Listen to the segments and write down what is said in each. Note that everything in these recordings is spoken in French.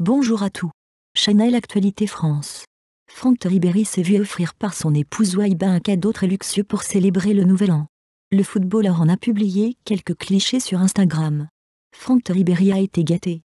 Bonjour à tous. Chanel Actualité France. Franck Ribéry s'est vu offrir par son épouse Waiba un cadeau très luxueux pour célébrer le nouvel an. Le footballeur en a publié quelques clichés sur Instagram. Franck Ribéry a été gâté.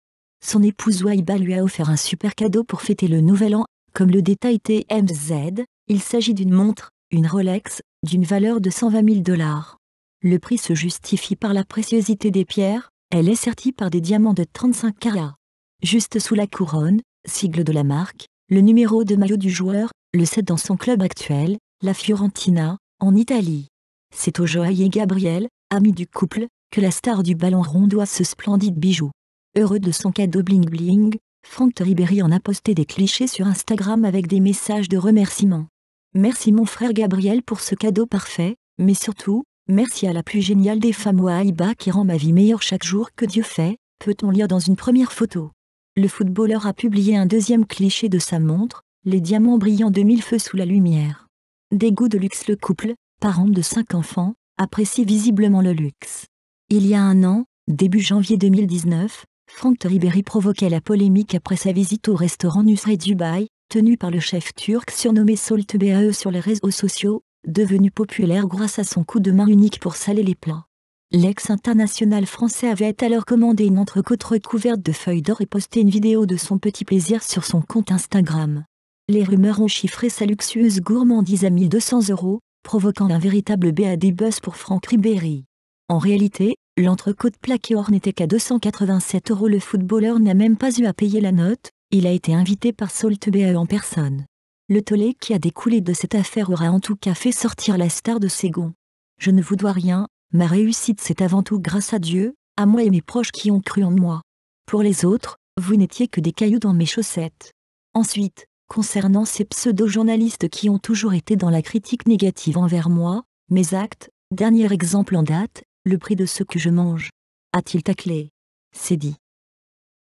Son épouse Waiba lui a offert un super cadeau pour fêter le nouvel an, comme le détail TMZ, il s'agit d'une montre, une Rolex, d'une valeur de 120 000 dollars. Le prix se justifie par la préciosité des pierres, elle est sertie par des diamants de 35 carats. Juste sous la couronne, sigle de la marque, le numéro de maillot du joueur, le 7 dans son club actuel, la Fiorentina, en Italie. C'est au joaillier Gabriel, ami du couple, que la star du ballon rond doit ce splendide bijou. Heureux de son cadeau bling bling, Franck Ribéry en a posté des clichés sur Instagram avec des messages de remerciements. Merci mon frère Gabriel pour ce cadeau parfait, mais surtout, merci à la plus géniale des femmes Waiba qui rend ma vie meilleure chaque jour que Dieu fait, peut-on lire dans une première photo le footballeur a publié un deuxième cliché de sa montre, les diamants brillants de mille feux sous la lumière. Des goûts de luxe le couple, parent de cinq enfants, apprécie visiblement le luxe. Il y a un an, début janvier 2019, Franck Ribéry provoquait la polémique après sa visite au restaurant Nusret Dubaï, tenu par le chef turc surnommé Salt BAE sur les réseaux sociaux, devenu populaire grâce à son coup de main unique pour saler les plats. L'ex-international français avait alors commandé une entrecôte recouverte de feuilles d'or et posté une vidéo de son petit plaisir sur son compte Instagram. Les rumeurs ont chiffré sa luxueuse gourmandise à 1200 euros, provoquant un véritable BAD buzz pour Franck Ribéry. En réalité, l'entrecôte plaqué or n'était qu'à 287 euros. Le footballeur n'a même pas eu à payer la note, il a été invité par Salt BAE en personne. Le tollé qui a découlé de cette affaire aura en tout cas fait sortir la star de ses gonds. Je ne vous dois rien, Ma réussite c'est avant tout grâce à Dieu, à moi et mes proches qui ont cru en moi. Pour les autres, vous n'étiez que des cailloux dans mes chaussettes. Ensuite, concernant ces pseudo-journalistes qui ont toujours été dans la critique négative envers moi, mes actes, dernier exemple en date, le prix de ce que je mange. A-t-il taclé C'est dit.